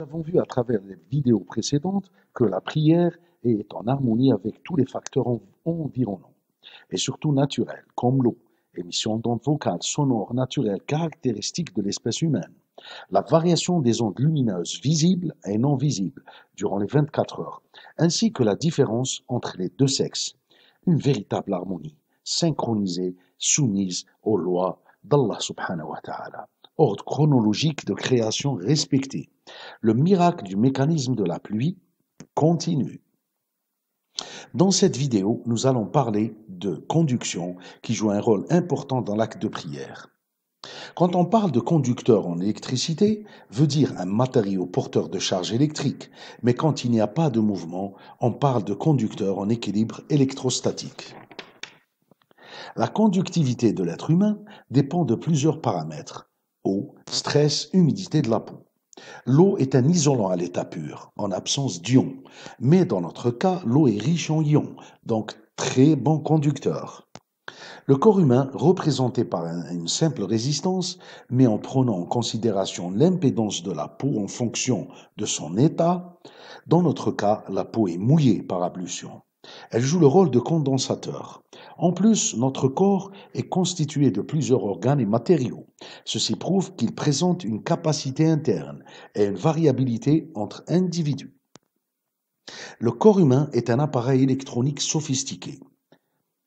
Nous avons vu à travers les vidéos précédentes que la prière est en harmonie avec tous les facteurs environnants, et surtout naturels, comme l'eau, émission d'ondes vocales sonores naturelles caractéristiques de l'espèce humaine, la variation des ondes lumineuses visibles et non visibles durant les 24 heures, ainsi que la différence entre les deux sexes. Une véritable harmonie, synchronisée, soumise aux lois d'Allah subhanahu wa ta'ala ordre chronologique de création respecté. Le miracle du mécanisme de la pluie continue. Dans cette vidéo, nous allons parler de conduction qui joue un rôle important dans l'acte de prière. Quand on parle de conducteur en électricité, veut dire un matériau porteur de charge électrique, mais quand il n'y a pas de mouvement, on parle de conducteur en équilibre électrostatique. La conductivité de l'être humain dépend de plusieurs paramètres, stress, humidité de la peau. L'eau est un isolant à l'état pur, en absence d'ions. Mais dans notre cas, l'eau est riche en ions, donc très bon conducteur. Le corps humain, représenté par une simple résistance, mais en prenant en considération l'impédance de la peau en fonction de son état, dans notre cas, la peau est mouillée par ablution. Elle joue le rôle de condensateur. En plus, notre corps est constitué de plusieurs organes et matériaux. Ceci prouve qu'il présente une capacité interne et une variabilité entre individus. Le corps humain est un appareil électronique sophistiqué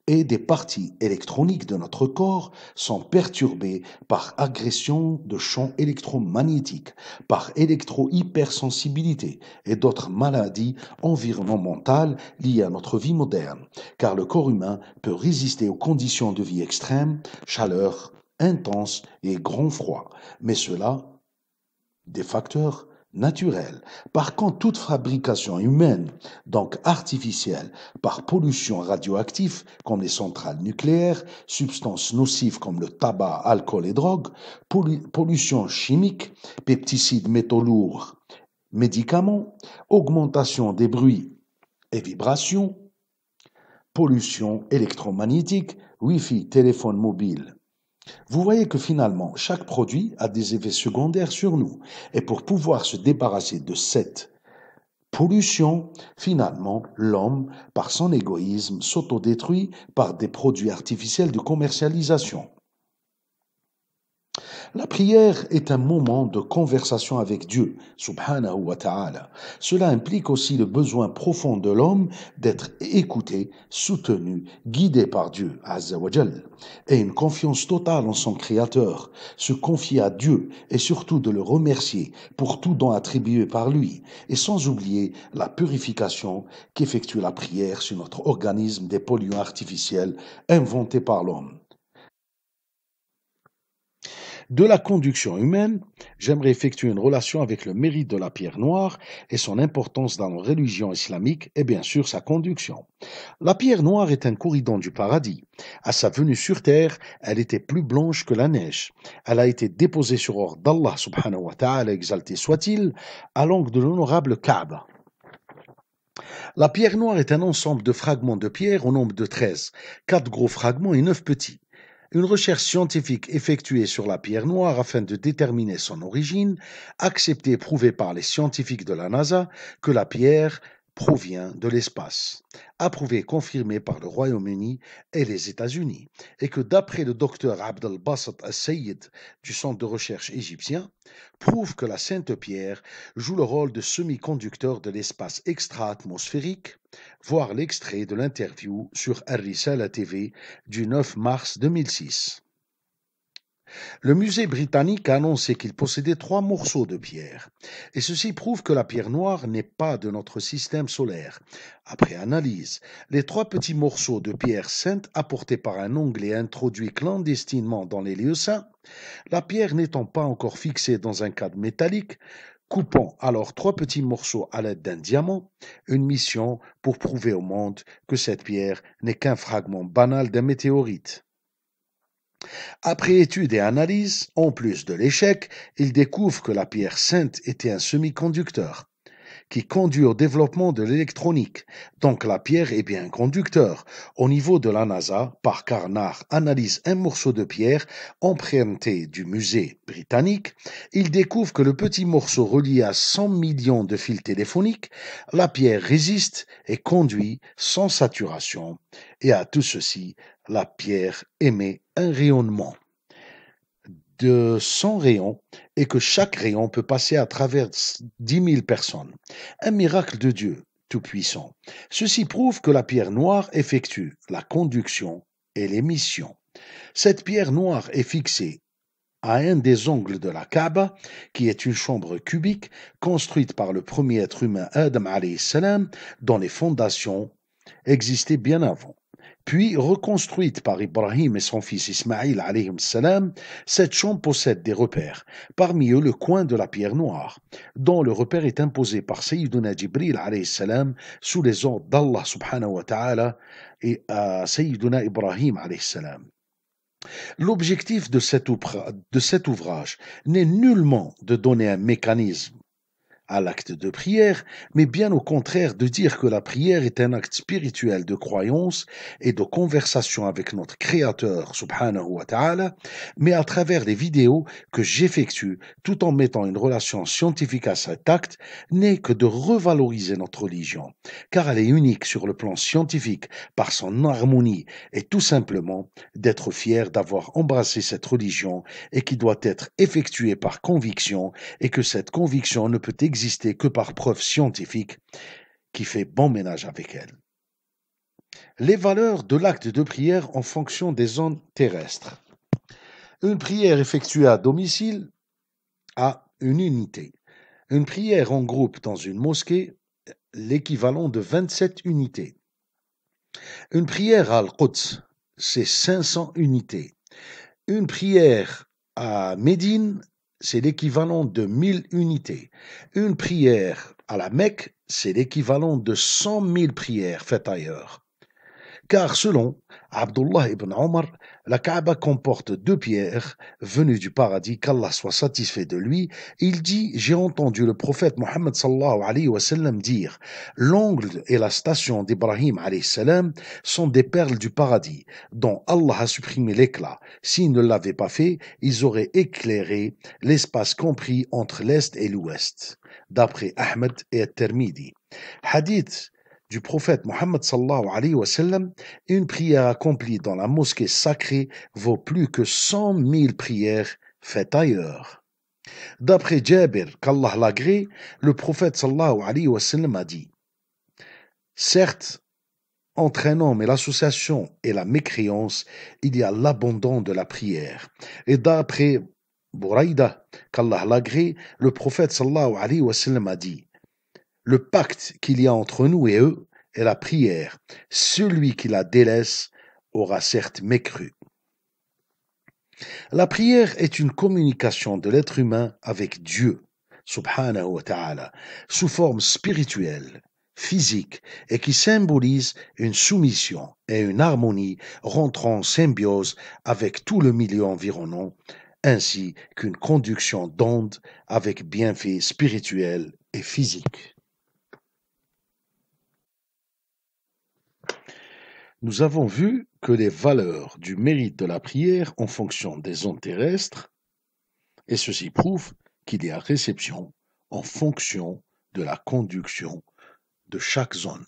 et des parties électroniques de notre corps sont perturbées par agression de champs électromagnétiques, par électro-hypersensibilité et d'autres maladies environnementales liées à notre vie moderne, car le corps humain peut résister aux conditions de vie extrêmes, chaleur intense et grand froid, mais cela, des facteurs naturel Par contre, toute fabrication humaine, donc artificielle, par pollution radioactive, comme les centrales nucléaires, substances nocives comme le tabac, alcool et drogue, pollution chimique, pesticides, métaux lourds, médicaments, augmentation des bruits et vibrations, pollution électromagnétique, wifi, téléphone mobile, vous voyez que finalement, chaque produit a des effets secondaires sur nous. Et pour pouvoir se débarrasser de cette pollution, finalement, l'homme, par son égoïsme, s'autodétruit par des produits artificiels de commercialisation. La prière est un moment de conversation avec Dieu, subhanahu wa ta'ala. Cela implique aussi le besoin profond de l'homme d'être écouté, soutenu, guidé par Dieu, Azzawajal, et une confiance totale en son Créateur, se confier à Dieu et surtout de le remercier pour tout don attribué par lui, et sans oublier la purification qu'effectue la prière sur notre organisme des polluants artificiels inventés par l'homme. De la conduction humaine, j'aimerais effectuer une relation avec le mérite de la pierre noire et son importance dans la religion islamique et bien sûr sa conduction. La pierre noire est un corridor du paradis. À sa venue sur terre, elle était plus blanche que la neige. Elle a été déposée sur ordre d'Allah subhanahu wa ta'ala, exalté soit-il, à l'angle de l'honorable Kaaba. La pierre noire est un ensemble de fragments de pierre au nombre de treize, quatre gros fragments et neuf petits. Une recherche scientifique effectuée sur la pierre noire afin de déterminer son origine acceptée et prouvée par les scientifiques de la NASA que la pierre provient de l'espace, approuvé et confirmé par le Royaume-Uni et les États-Unis, et que d'après le docteur Abdel al-Bassat du Centre de recherche égyptien, prouve que la sainte pierre joue le rôle de semi-conducteur de l'espace extra-atmosphérique, voir l'extrait de l'interview sur la TV du 9 mars 2006. Le musée britannique a annoncé qu'il possédait trois morceaux de pierre, et ceci prouve que la pierre noire n'est pas de notre système solaire. Après analyse, les trois petits morceaux de pierre sainte apportés par un onglet introduits clandestinement dans les lieux saints, la pierre n'étant pas encore fixée dans un cadre métallique, coupant alors trois petits morceaux à l'aide d'un diamant, une mission pour prouver au monde que cette pierre n'est qu'un fragment banal d'un météorite. Après étude et analyse, en plus de l'échec, il découvre que la pierre sainte était un semi-conducteur qui conduit au développement de l'électronique. Donc la pierre est bien conducteur. Au niveau de la NASA, par Carnard analyse un morceau de pierre emprunté du musée britannique. Il découvre que le petit morceau relié à 100 millions de fils téléphoniques, la pierre résiste et conduit sans saturation. Et à tout ceci, la pierre émet un rayonnement de 100 rayons et que chaque rayon peut passer à travers 10 000 personnes. Un miracle de Dieu Tout-Puissant. Ceci prouve que la pierre noire effectue la conduction et l'émission. Cette pierre noire est fixée à un des angles de la Kaaba, qui est une chambre cubique construite par le premier être humain Adam salam, dont les fondations existaient bien avant puis reconstruite par Ibrahim et son fils Ismaïl salam, cette chambre possède des repères, parmi eux le coin de la pierre noire, dont le repère est imposé par Sayyiduna Jibril sous les ordres d'Allah subhanahu wa ta'ala et Sayyiduna Ibrahim L'objectif de, cet ouvrage n'est nullement de donner un mécanisme à l'acte de prière, mais bien au contraire de dire que la prière est un acte spirituel de croyance et de conversation avec notre Créateur, subhanahu wa ta'ala, mais à travers les vidéos que j'effectue, tout en mettant une relation scientifique à cet acte, n'est que de revaloriser notre religion, car elle est unique sur le plan scientifique par son harmonie et tout simplement d'être fier d'avoir embrassé cette religion et qui doit être effectuée par conviction et que cette conviction ne peut exister que par preuve scientifique qui fait bon ménage avec elle. Les valeurs de l'acte de prière en fonction des zones terrestres. Une prière effectuée à domicile a une unité. Une prière en groupe dans une mosquée, l'équivalent de 27 unités. Une prière à Al-Quds, c'est 500 unités. Une prière à Médine, c'est l'équivalent de mille unités. Une prière à la Mecque, c'est l'équivalent de cent mille prières faites ailleurs car selon Abdullah ibn Omar, la Kaaba comporte deux pierres venues du paradis, qu'Allah soit satisfait de lui. Il dit, j'ai entendu le prophète Mohammed sallallahu alayhi wa sallam dire, l'angle et la station d'Ibrahim alayhi salam sont des perles du paradis, dont Allah a supprimé l'éclat. S'ils ne l'avaient pas fait, ils auraient éclairé l'espace compris entre l'Est et l'Ouest. D'après Ahmed et Al-Termidi. Hadith du prophète Mohammed sallallahu alayhi wa sallam, une prière accomplie dans la mosquée sacrée vaut plus que cent mille prières faites ailleurs. D'après Jabir, qu'Allah l'agrée, le prophète sallallahu alayhi wa sallam a dit Certes, entre un homme et l'association et la mécréance, il y a l'abandon de la prière. Et d'après Bouraïda, qu'Allah l'agrée, le prophète sallallahu alayhi wa sallam a dit le pacte qu'il y a entre nous et eux est la prière. Celui qui la délaisse aura certes mécru. La prière est une communication de l'être humain avec Dieu, subhanahu wa ta'ala, sous forme spirituelle, physique, et qui symbolise une soumission et une harmonie rentrant en symbiose avec tout le milieu environnant, ainsi qu'une conduction d'onde avec bienfaits spirituels et physiques. Nous avons vu que les valeurs du mérite de la prière en fonction des zones terrestres, et ceci prouve qu'il y a réception en fonction de la conduction de chaque zone.